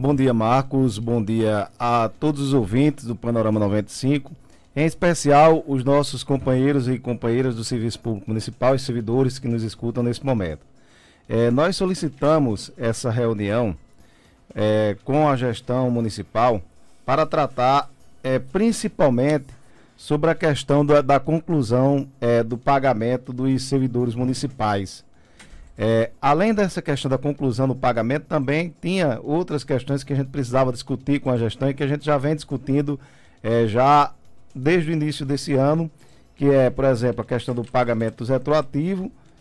Bom dia, Marcos. Bom dia a todos os ouvintes do Panorama 95, em especial os nossos companheiros e companheiras do Serviço Público Municipal e servidores que nos escutam nesse momento. É, nós solicitamos essa reunião é, com a gestão municipal para tratar é, principalmente sobre a questão da, da conclusão é, do pagamento dos servidores municipais. É, além dessa questão da conclusão do pagamento, também tinha outras questões que a gente precisava discutir com a gestão e que a gente já vem discutindo é, já desde o início desse ano, que é, por exemplo, a questão do pagamento dos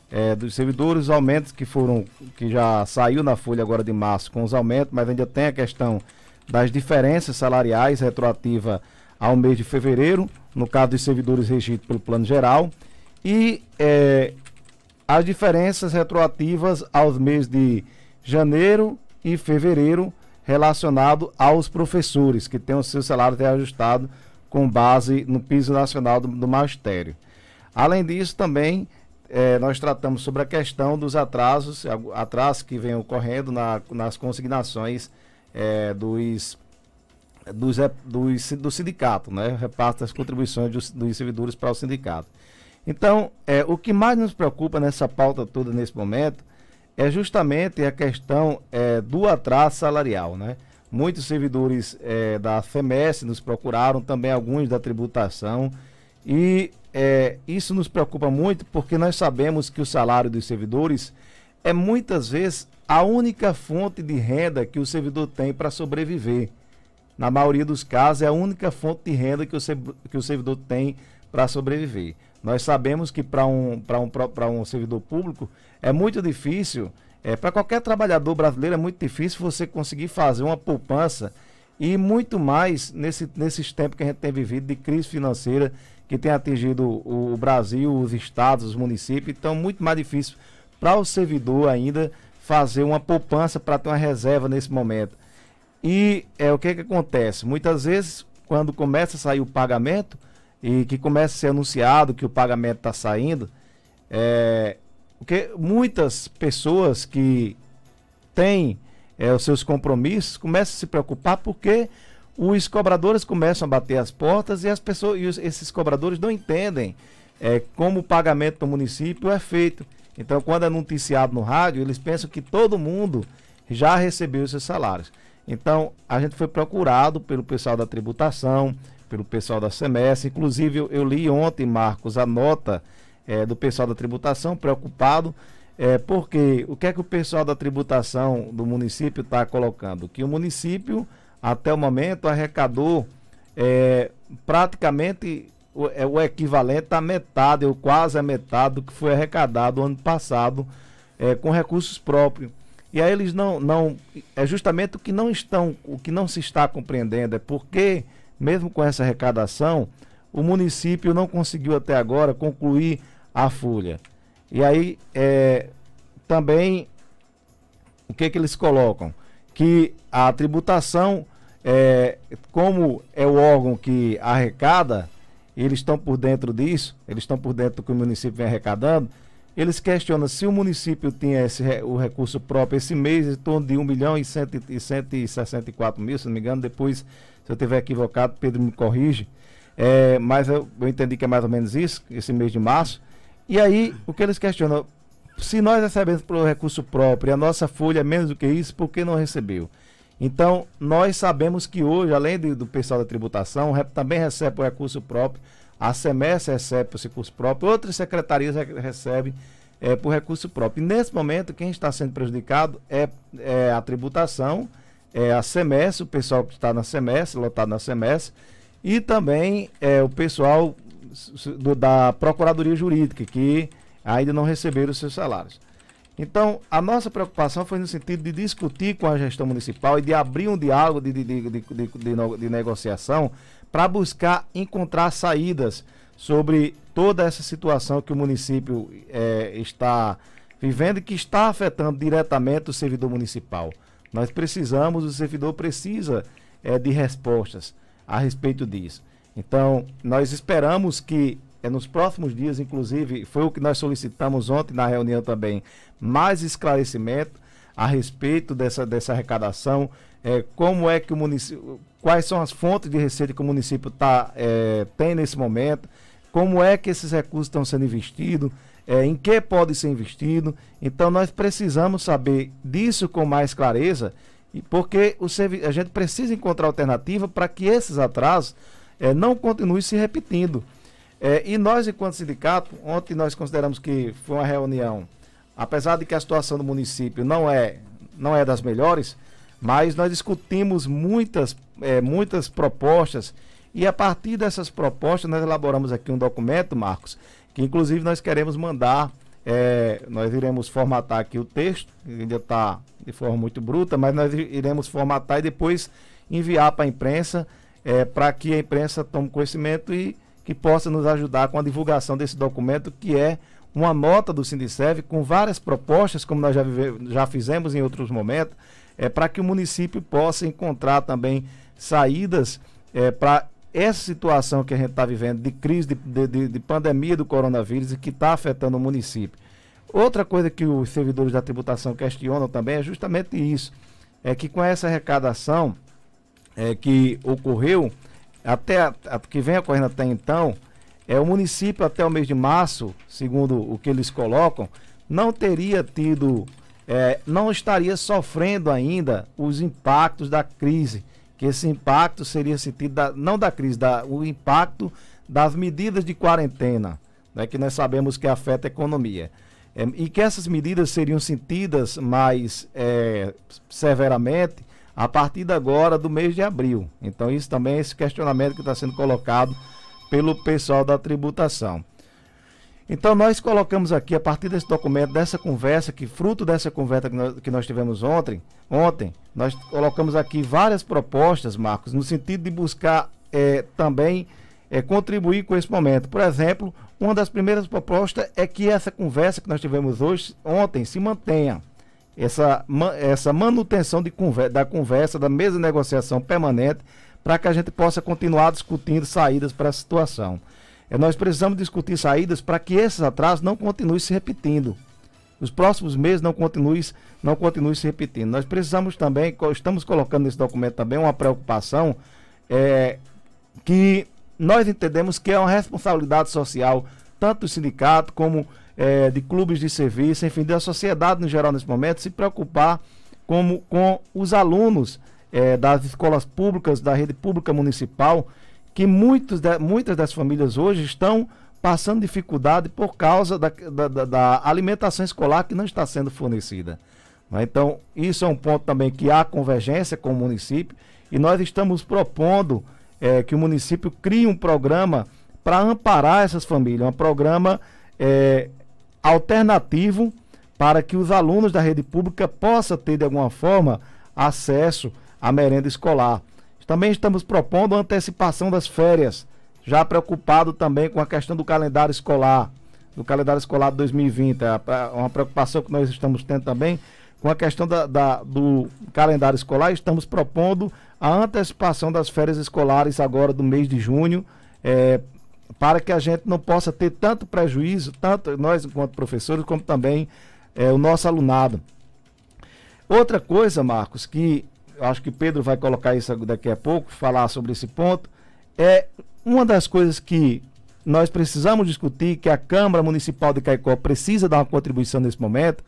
é, dos servidores, os aumentos que foram, que já saiu na folha agora de março com os aumentos, mas ainda tem a questão das diferenças salariais retroativa ao mês de fevereiro, no caso dos servidores regidos pelo Plano Geral. E é, as diferenças retroativas aos meses de janeiro e fevereiro relacionado aos professores que têm o seu salário reajustado com base no piso nacional do, do magistério. Além disso, também eh, nós tratamos sobre a questão dos atrasos, atrasos que vêm ocorrendo na, nas consignações eh, dos, dos, eh, dos, do sindicato, né? repasse das contribuições dos, dos servidores para o sindicato. Então, é, o que mais nos preocupa nessa pauta toda nesse momento é justamente a questão é, do atraso salarial, né? Muitos servidores é, da FEMES nos procuraram, também alguns da tributação, e é, isso nos preocupa muito porque nós sabemos que o salário dos servidores é muitas vezes a única fonte de renda que o servidor tem para sobreviver. Na maioria dos casos, é a única fonte de renda que o, que o servidor tem para sobreviver. Nós sabemos que para um, um, um servidor público é muito difícil, é, para qualquer trabalhador brasileiro é muito difícil você conseguir fazer uma poupança e muito mais nesse, nesses tempos que a gente tem vivido de crise financeira que tem atingido o, o Brasil, os estados, os municípios. Então, muito mais difícil para o servidor ainda fazer uma poupança para ter uma reserva nesse momento. E é o que, é que acontece? Muitas vezes, quando começa a sair o pagamento, e que começa a ser anunciado que o pagamento está saindo, é, porque muitas pessoas que têm é, os seus compromissos começam a se preocupar porque os cobradores começam a bater as portas e as pessoas e os, esses cobradores não entendem é, como o pagamento do município é feito. Então, quando é noticiado no rádio, eles pensam que todo mundo já recebeu os seus salários. Então, a gente foi procurado pelo pessoal da tributação, pelo pessoal da semestre. Inclusive, eu, eu li ontem, Marcos, a nota é, do pessoal da tributação preocupado, é, porque o que é que o pessoal da tributação do município está colocando? Que o município, até o momento, arrecadou é, praticamente o, é o equivalente à metade, ou quase a metade do que foi arrecadado ano passado é, com recursos próprios. E aí eles não, não. É justamente o que não estão, o que não se está compreendendo, é porque mesmo com essa arrecadação, o município não conseguiu até agora concluir a folha. E aí, é, também, o que, é que eles colocam? Que a tributação, é, como é o órgão que arrecada, eles estão por dentro disso, eles estão por dentro do que o município vem arrecadando, eles questionam se o município tinha esse, o recurso próprio esse mês, em torno de 1 milhão e, cento, e 164 mil, se não me engano, depois se eu estiver equivocado, Pedro me corrige. É, mas eu, eu, entendi que é mais ou menos isso, esse mês de março. E aí, o que eles questionam? Se nós recebemos pelo recurso próprio e a nossa folha é menos do que isso, por que não recebeu? Então, nós sabemos que hoje, além de, do pessoal da tributação, rep, também recebe o recurso próprio, a Semes recebe por recurso próprio, outras secretarias recebem é, por recurso próprio. E nesse momento, quem está sendo prejudicado é, é a tributação é, a Semes o pessoal que está na Semes lotado na Semes e também é, o pessoal do, da Procuradoria Jurídica, que ainda não receberam os seus salários. Então, a nossa preocupação foi no sentido de discutir com a gestão municipal e de abrir um diálogo de, de, de, de negociação para buscar encontrar saídas sobre toda essa situação que o município é, está vivendo e que está afetando diretamente o servidor municipal. Nós precisamos, o servidor precisa é, de respostas a respeito disso. Então, nós esperamos que é, nos próximos dias, inclusive, foi o que nós solicitamos ontem na reunião também, mais esclarecimento a respeito dessa, dessa arrecadação, é, como é que o município, quais são as fontes de receita que o município tá, é, tem nesse momento, como é que esses recursos estão sendo investidos, é, em que pode ser investido. Então nós precisamos saber disso com mais clareza, porque o a gente precisa encontrar alternativa para que esses atrasos é, não continuem se repetindo. É, e nós, enquanto sindicato, ontem nós consideramos que foi uma reunião, apesar de que a situação do município não é, não é das melhores, mas nós discutimos muitas, é, muitas propostas e a partir dessas propostas nós elaboramos aqui um documento, Marcos, que inclusive nós queremos mandar, é, nós iremos formatar aqui o texto, ainda está de forma muito bruta, mas nós iremos formatar e depois enviar para a imprensa, é, para que a imprensa tome conhecimento e que possa nos ajudar com a divulgação desse documento, que é uma nota do Sindicev com várias propostas, como nós já, vive, já fizemos em outros momentos, é, para que o município possa encontrar também saídas é, para essa situação que a gente está vivendo de crise, de, de, de pandemia do coronavírus e que está afetando o município. Outra coisa que os servidores da tributação questionam também é justamente isso: é que com essa arrecadação é, que ocorreu, até a, a, que vem ocorrendo até então, é o município até o mês de março, segundo o que eles colocam, não teria tido, é, não estaria sofrendo ainda os impactos da crise que esse impacto seria sentido, da, não da crise, da, o impacto das medidas de quarentena, né, que nós sabemos que afeta a economia. É, e que essas medidas seriam sentidas mais é, severamente a partir de agora do mês de abril. Então, isso também é esse questionamento que está sendo colocado pelo pessoal da tributação. Então, nós colocamos aqui, a partir desse documento, dessa conversa, que fruto dessa conversa que nós, que nós tivemos ontem, ontem, nós colocamos aqui várias propostas, Marcos, no sentido de buscar é, também é, contribuir com esse momento. Por exemplo, uma das primeiras propostas é que essa conversa que nós tivemos hoje, ontem, se mantenha. Essa, essa manutenção de da conversa, da mesa de negociação permanente, para que a gente possa continuar discutindo saídas para a situação. É, nós precisamos discutir saídas para que esses atrasos não continuem se repetindo. Os próximos meses não continuem não continue se repetindo. Nós precisamos também, estamos colocando nesse documento também uma preocupação é, que nós entendemos que é uma responsabilidade social, tanto do sindicato como é, de clubes de serviço, enfim, da sociedade no geral nesse momento, se preocupar como, com os alunos é, das escolas públicas, da rede pública municipal, que muitos de, muitas das famílias hoje estão passando dificuldade por causa da, da, da alimentação escolar que não está sendo fornecida. Né? Então, isso é um ponto também que há convergência com o município e nós estamos propondo é, que o município crie um programa para amparar essas famílias, um programa é, alternativo para que os alunos da rede pública possam ter, de alguma forma, acesso à merenda escolar. Também estamos propondo a antecipação das férias, já preocupado também com a questão do calendário escolar, do calendário escolar de 2020. É, é uma preocupação que nós estamos tendo também com a questão da, da, do calendário escolar, estamos propondo a antecipação das férias escolares agora do mês de junho, é, para que a gente não possa ter tanto prejuízo, tanto nós enquanto professores, como também é, o nosso alunado. Outra coisa, Marcos, que acho que Pedro vai colocar isso daqui a pouco, falar sobre esse ponto, é uma das coisas que nós precisamos discutir, que a Câmara Municipal de Caicó precisa dar uma contribuição nesse momento,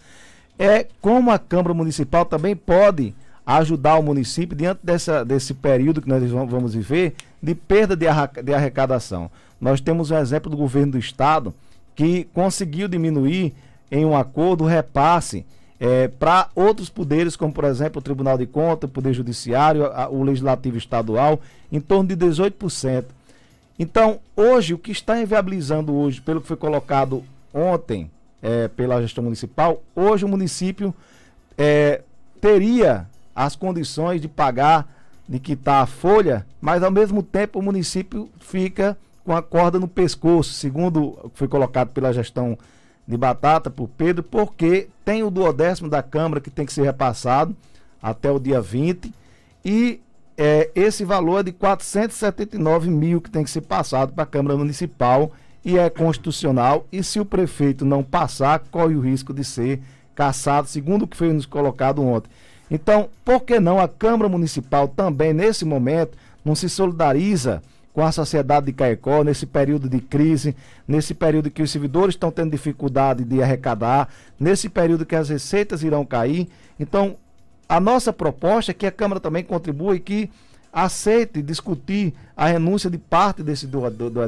é como a Câmara Municipal também pode ajudar o município diante dessa, desse período que nós vamos viver de perda de, de arrecadação. Nós temos o um exemplo do governo do Estado que conseguiu diminuir em um acordo o repasse é, para outros poderes, como por exemplo o Tribunal de Contas, o Poder Judiciário, a, o Legislativo Estadual, em torno de 18%. Então, hoje, o que está inviabilizando hoje, pelo que foi colocado ontem é, pela gestão municipal, hoje o município é, teria as condições de pagar, de quitar a folha, mas ao mesmo tempo o município fica com a corda no pescoço, segundo o que foi colocado pela gestão municipal de batata para o Pedro, porque tem o duodécimo da Câmara que tem que ser repassado até o dia 20 e é, esse valor é de 479 mil que tem que ser passado para a Câmara Municipal e é constitucional. E se o prefeito não passar, corre o risco de ser caçado, segundo o que foi nos colocado ontem. Então, por que não a Câmara Municipal também, nesse momento, não se solidariza? com a sociedade de Caicó, nesse período de crise, nesse período que os servidores estão tendo dificuldade de arrecadar, nesse período que as receitas irão cair. Então, a nossa proposta é que a Câmara também contribua e que aceite discutir a renúncia de parte desse do, do, do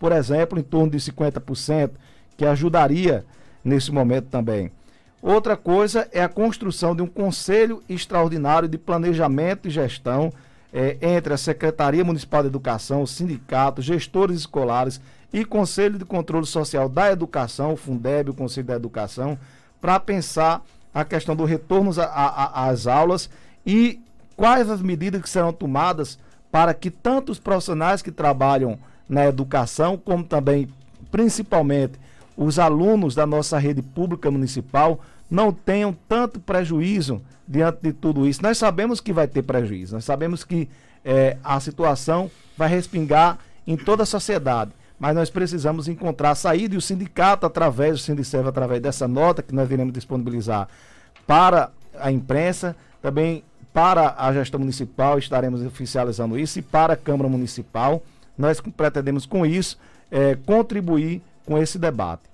Por exemplo, em torno de 50%, que ajudaria nesse momento também. Outra coisa é a construção de um Conselho Extraordinário de Planejamento e Gestão é, entre a Secretaria Municipal de Educação, o sindicato, gestores escolares e Conselho de Controle Social da Educação, o Fundeb, o Conselho da Educação, para pensar a questão do retorno às aulas e quais as medidas que serão tomadas para que tanto os profissionais que trabalham na educação, como também, principalmente, os alunos da nossa rede pública municipal não tenham tanto prejuízo diante de tudo isso. Nós sabemos que vai ter prejuízo, nós sabemos que é, a situação vai respingar em toda a sociedade, mas nós precisamos encontrar a saída e o sindicato, através do sindicato através dessa nota que nós iremos disponibilizar para a imprensa, também para a gestão municipal, estaremos oficializando isso, e para a Câmara Municipal. Nós pretendemos, com isso, é, contribuir com esse debate.